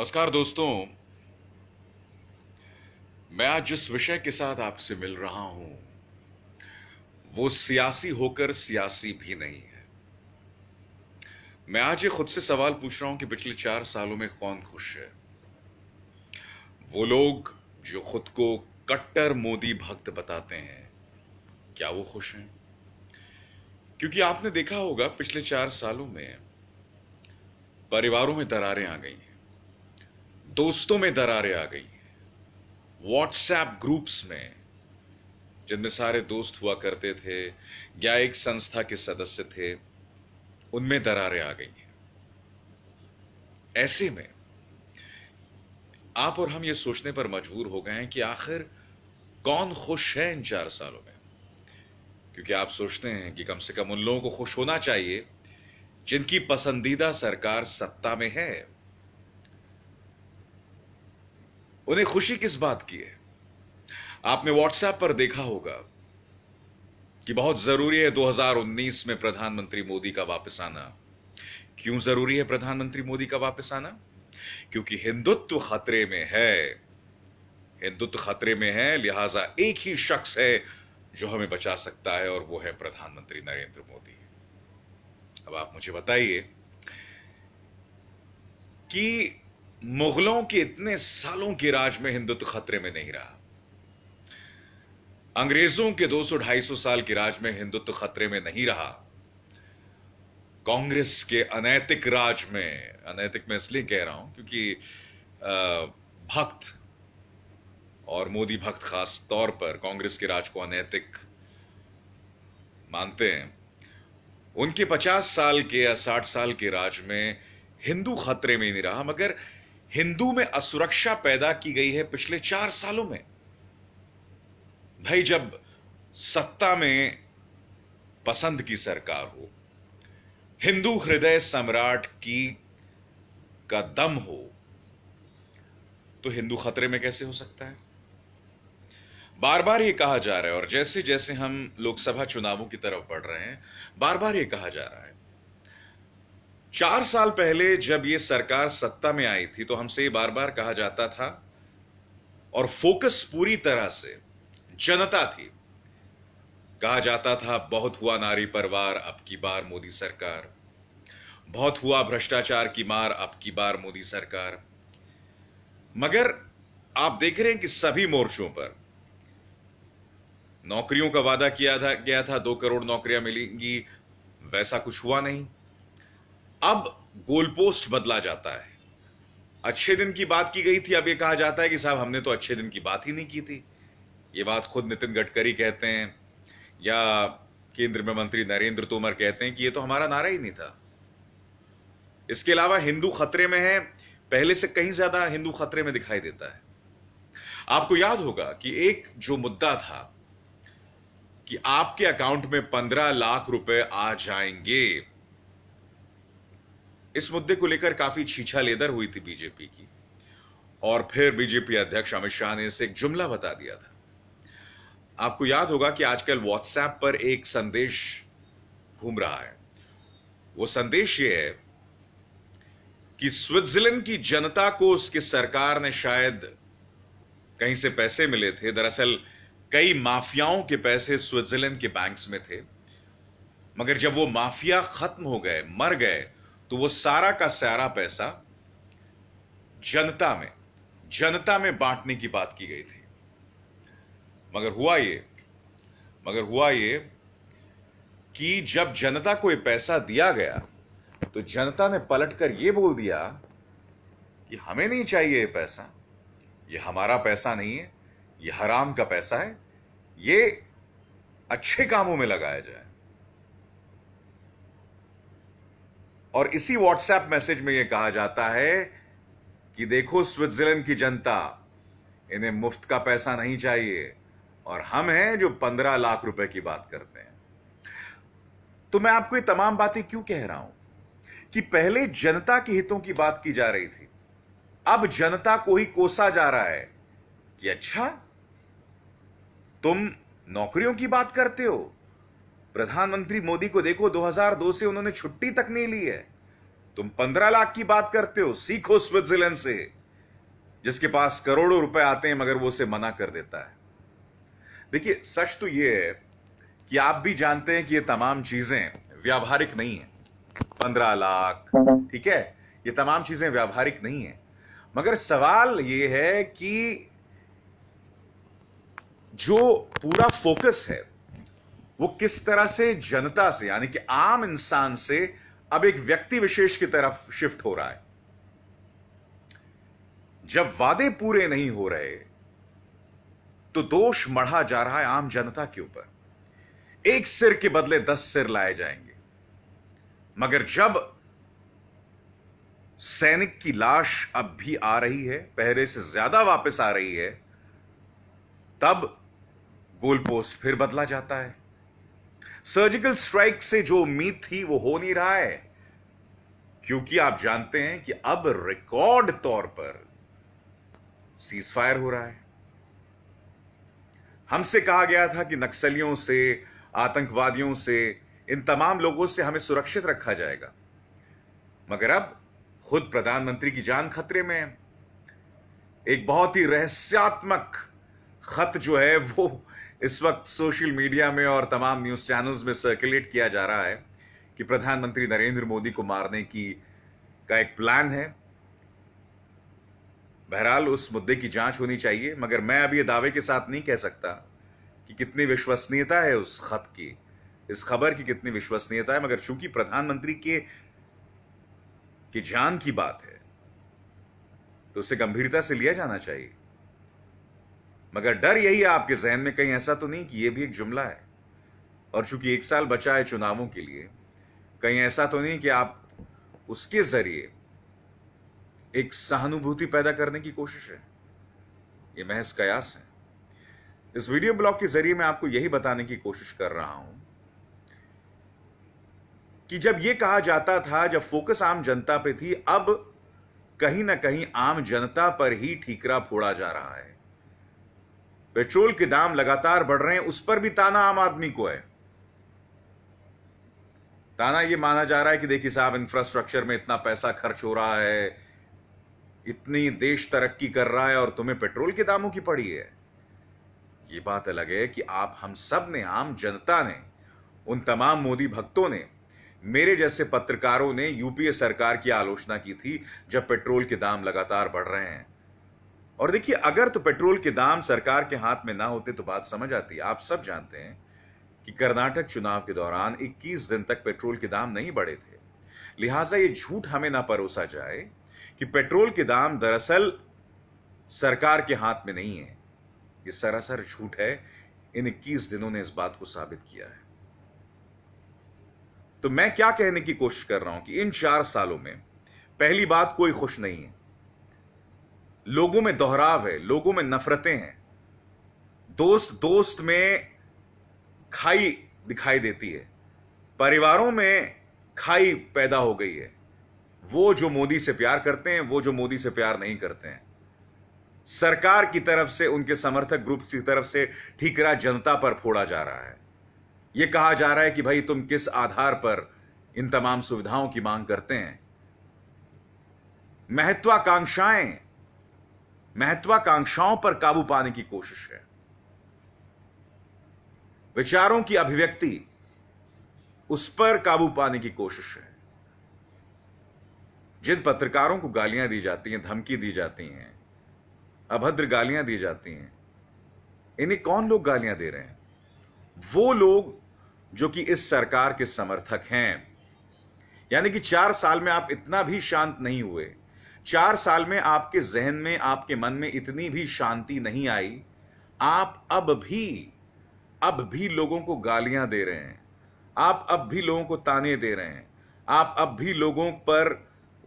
नमस्कार दोस्तों मैं आज जिस विषय के साथ आपसे मिल रहा हूं वो सियासी होकर सियासी भी नहीं है मैं आज ये खुद से सवाल पूछ रहा हूं कि पिछले चार सालों में कौन खुश है वो लोग जो खुद को कट्टर मोदी भक्त बताते हैं क्या वो खुश हैं क्योंकि आपने देखा होगा पिछले चार सालों में परिवारों में दरारें आ गई हैं दोस्तों में दरारें आ गई व्हाट्सएप ग्रुप्स में जिनमें सारे दोस्त हुआ करते थे या एक संस्था के सदस्य थे उनमें दरारें आ गई ऐसे में आप और हम ये सोचने पर मजबूर हो गए हैं कि आखिर कौन खुश है इन चार सालों में क्योंकि आप सोचते हैं कि कम से कम उन लोगों को खुश होना चाहिए जिनकी पसंदीदा सरकार सत्ता में है उन्हें खुशी किस बात की है आपने व्हाट्सएप पर देखा होगा कि बहुत जरूरी है 2019 में प्रधानमंत्री मोदी का वापस आना क्यों जरूरी है प्रधानमंत्री मोदी का वापस आना क्योंकि हिंदुत्व खतरे में है हिंदुत्व खतरे में है लिहाजा एक ही शख्स है जो हमें बचा सकता है और वो है प्रधानमंत्री नरेंद्र मोदी अब आप मुझे बताइए कि मुगलों के इतने सालों के राज में हिंदुत्व खतरे में नहीं रहा अंग्रेजों के 200-250 साल के राज में हिंदुत्व खतरे में नहीं रहा कांग्रेस के अनैतिक राज में अनैतिक मैं इसलिए कह रहा हूं क्योंकि भक्त और मोदी भक्त खास तौर पर कांग्रेस के राज को अनैतिक मानते हैं उनके 50 साल के या 60 साल के राज में हिंदू खतरे में नहीं रहा मगर हिंदू में असुरक्षा पैदा की गई है पिछले चार सालों में भाई जब सत्ता में पसंद की सरकार हो हिंदू हृदय सम्राट की का दम हो तो हिंदू खतरे में कैसे हो सकता है बार बार ये कहा जा रहा है और जैसे जैसे हम लोकसभा चुनावों की तरफ बढ़ रहे हैं बार बार ये कहा जा रहा है चार साल पहले जब ये सरकार सत्ता में आई थी तो हमसे बार बार कहा जाता था और फोकस पूरी तरह से जनता थी कहा जाता था बहुत हुआ नारी परिवार अब की बार मोदी सरकार बहुत हुआ भ्रष्टाचार की मार अब की बार मोदी सरकार मगर आप देख रहे हैं कि सभी मोर्चों पर नौकरियों का वादा किया था गया था दो करोड़ नौकरियां मिलेंगी वैसा कुछ हुआ नहीं अब गोलपोस्ट बदला जाता है अच्छे दिन की बात की गई थी अब ये कहा जाता है कि साहब हमने तो अच्छे दिन की बात ही नहीं की थी ये बात खुद नितिन गडकरी कहते हैं या केंद्र में मंत्री नरेंद्र तोमर कहते हैं कि ये तो हमारा नारा ही नहीं था इसके अलावा हिंदू खतरे में है पहले से कहीं ज्यादा हिंदू खतरे में दिखाई देता है आपको याद होगा कि एक जो मुद्दा था कि आपके अकाउंट में पंद्रह लाख रुपए आ जाएंगे इस मुद्दे को लेकर काफी छीछा लेदर हुई थी बीजेपी की और फिर बीजेपी अध्यक्ष अमित शाह ने इसे एक जुमला बता दिया था आपको याद होगा कि आजकल व्हाट्सएप पर एक संदेश घूम रहा है वो संदेश यह है कि स्विट्जरलैंड की जनता को उसकी सरकार ने शायद कहीं से पैसे मिले थे दरअसल कई माफियाओं के पैसे स्विट्जरलैंड के बैंक्स में थे मगर जब वो माफिया खत्म हो गए मर गए तो वो सारा का सारा पैसा जनता में जनता में बांटने की बात की गई थी मगर हुआ ये मगर हुआ ये कि जब जनता को ये पैसा दिया गया तो जनता ने पलटकर ये बोल दिया कि हमें नहीं चाहिए ये पैसा ये हमारा पैसा नहीं है ये हराम का पैसा है ये अच्छे कामों में लगाया जाए और इसी व्हाट्सएप मैसेज में यह कहा जाता है कि देखो स्विट्जरलैंड की जनता इन्हें मुफ्त का पैसा नहीं चाहिए और हम हैं जो पंद्रह लाख रुपए की बात करते हैं तो मैं आपको ये तमाम बातें क्यों कह रहा हूं कि पहले जनता के हितों की बात की जा रही थी अब जनता को ही कोसा जा रहा है कि अच्छा तुम नौकरियों की बात करते हो प्रधानमंत्री मोदी को देखो 2002 से उन्होंने छुट्टी तक नहीं ली है तुम पंद्रह लाख की बात करते हो सीखो स्विट्जरलैंड से जिसके पास करोड़ों रुपए आते हैं मगर वो उसे मना कर देता है देखिए सच तो ये है कि आप भी जानते हैं कि ये तमाम चीजें व्यावहारिक नहीं है पंद्रह लाख ठीक है ये तमाम चीजें व्यावहारिक नहीं है मगर सवाल ये है कि जो पूरा फोकस है वो किस तरह से जनता से यानी कि आम इंसान से अब एक व्यक्ति विशेष की तरफ शिफ्ट हो रहा है जब वादे पूरे नहीं हो रहे तो दोष मढ़ा जा रहा है आम जनता के ऊपर एक सिर के बदले दस सिर लाए जाएंगे मगर जब सैनिक की लाश अब भी आ रही है पहले से ज्यादा वापस आ रही है तब गोल पोस्ट फिर बदला जाता है सर्जिकल स्ट्राइक से जो उम्मीद थी वो हो नहीं रहा है क्योंकि आप जानते हैं कि अब रिकॉर्ड तौर पर सीज फायर हो रहा है हमसे कहा गया था कि नक्सलियों से आतंकवादियों से इन तमाम लोगों से हमें सुरक्षित रखा जाएगा मगर अब खुद प्रधानमंत्री की जान खतरे में है एक बहुत ही रहस्यात्मक खत जो है वो इस वक्त सोशल मीडिया में और तमाम न्यूज़ चैनल्स में सर्कुलेट किया जा रहा है कि प्रधानमंत्री नरेंद्र मोदी को मारने की का एक प्लान है बहरहाल उस मुद्दे की जांच होनी चाहिए मगर मैं अब ये दावे के साथ नहीं कह सकता कि कितनी विश्वसनीयता है उस खत की इस खबर की कितनी विश्वसनीयता है मगर चूंकि प्रधानमंत्री के की जान की बात है तो उसे गंभीरता से लिया जाना चाहिए मगर डर यही है आपके जहन में कहीं ऐसा तो नहीं कि यह भी एक जुमला है और चूंकि एक साल बचा है चुनावों के लिए कहीं ऐसा तो नहीं कि आप उसके जरिए एक सहानुभूति पैदा करने की कोशिश है ये महज कयास है इस वीडियो ब्लॉग के जरिए मैं आपको यही बताने की कोशिश कर रहा हूं कि जब यह कहा जाता था जब फोकस आम जनता पे थी अब कहीं ना कहीं आम जनता पर ही ठीकरा फोड़ा जा रहा है पेट्रोल के दाम लगातार बढ़ रहे हैं उस पर भी ताना आम आदमी को है ताना ये माना जा रहा है कि देखिए साहब इंफ्रास्ट्रक्चर में इतना पैसा खर्च हो रहा है इतनी देश तरक्की कर रहा है और तुम्हें पेट्रोल के दामों की पड़ी है ये बात अलग है कि आप हम सब ने आम जनता ने उन तमाम मोदी भक्तों ने मेरे जैसे पत्रकारों ने यूपीए सरकार की आलोचना की थी जब पेट्रोल के दाम लगातार बढ़ रहे हैं और देखिए अगर तो पेट्रोल के दाम सरकार के हाथ में ना होते तो बात समझ आती आप सब जानते हैं कि कर्नाटक चुनाव के दौरान 21 दिन तक पेट्रोल के दाम नहीं बढ़े थे लिहाजा ये झूठ हमें ना परोसा जाए कि पेट्रोल के दाम दरअसल सरकार के हाथ में नहीं है ये सरासर झूठ है इन 21 दिनों ने इस बात को साबित किया है तो मैं क्या कहने की कोशिश कर रहा हूं कि इन चार सालों में पहली बात कोई खुश नहीं है लोगों में दोहराव है लोगों में नफरतें हैं दोस्त दोस्त में खाई दिखाई देती है परिवारों में खाई पैदा हो गई है वो जो मोदी से प्यार करते हैं वो जो मोदी से प्यार नहीं करते हैं सरकार की तरफ से उनके समर्थक ग्रुप की तरफ से ठीकरा जनता पर फोड़ा जा रहा है यह कहा जा रहा है कि भाई तुम किस आधार पर इन तमाम सुविधाओं की मांग करते हैं महत्वाकांक्षाएं महत्वाकांक्षाओं पर काबू पाने की कोशिश है विचारों की अभिव्यक्ति उस पर काबू पाने की कोशिश है जिन पत्रकारों को गालियां दी जाती हैं धमकी दी जाती हैं अभद्र गालियां दी जाती हैं इन्हें कौन लोग गालियां दे रहे हैं वो लोग जो कि इस सरकार के समर्थक हैं यानी कि चार साल में आप इतना भी शांत नहीं हुए चार साल में आपके जहन में आपके मन में इतनी भी शांति नहीं आई आप अब भी अब भी लोगों को गालियां दे रहे हैं आप अब भी लोगों को ताने दे रहे हैं आप अब भी लोगों पर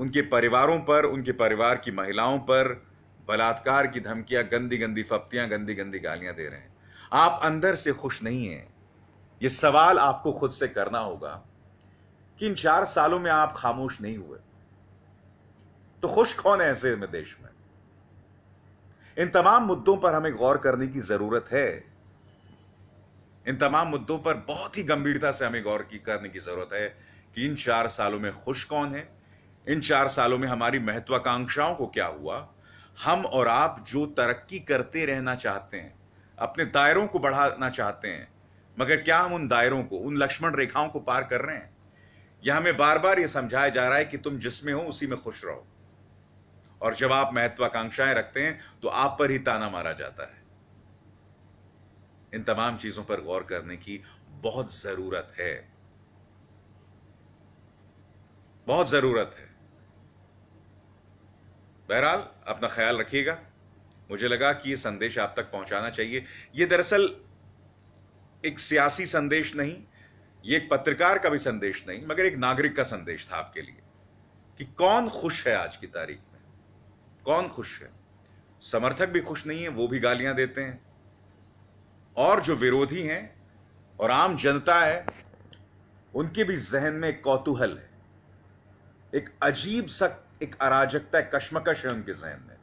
उनके परिवारों पर उनके परिवार की महिलाओं पर बलात्कार की धमकियां गंदी गंदी फप्तियां गंदी गंदी गालियां दे रहे हैं आप अंदर से खुश नहीं हैं ये सवाल आपको खुद से करना होगा कि इन चार सालों में आप खामोश नहीं हुए तो खुश कौन है ऐसे में देश में इन तमाम मुद्दों पर हमें गौर करने की जरूरत है इन तमाम मुद्दों पर बहुत ही गंभीरता से हमें गौर की करने की जरूरत है कि इन चार सालों में खुश कौन है इन चार सालों में हमारी महत्वाकांक्षाओं को क्या हुआ हम और आप जो तरक्की करते रहना चाहते हैं अपने दायरों को बढ़ाना चाहते हैं मगर क्या हम उन दायरों को उन लक्ष्मण रेखाओं को पार कर रहे हैं यह हमें बार बार ये समझाया जा रहा है कि तुम जिसमें हो उसी में खुश रहो और जब आप महत्वाकांक्षाएं रखते हैं तो आप पर ही ताना मारा जाता है इन तमाम चीजों पर गौर करने की बहुत जरूरत है बहुत जरूरत है बहरहाल अपना ख्याल रखिएगा मुझे लगा कि यह संदेश आप तक पहुंचाना चाहिए यह दरअसल एक सियासी संदेश नहीं यह एक पत्रकार का भी संदेश नहीं मगर एक नागरिक का संदेश था आपके लिए कि कौन खुश है आज की तारीख कौन खुश है समर्थक भी खुश नहीं है वो भी गालियां देते हैं और जो विरोधी हैं और आम जनता है उनके भी जहन में कौतूहल है एक अजीब सा एक अराजकता कश्मकश है उनके जहन में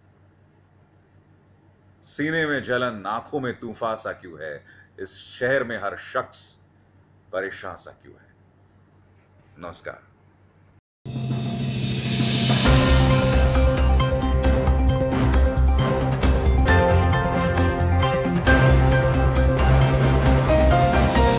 सीने में जलन आंखों में तूफा सा क्यों है इस शहर में हर शख्स परेशान सा क्यों है नमस्कार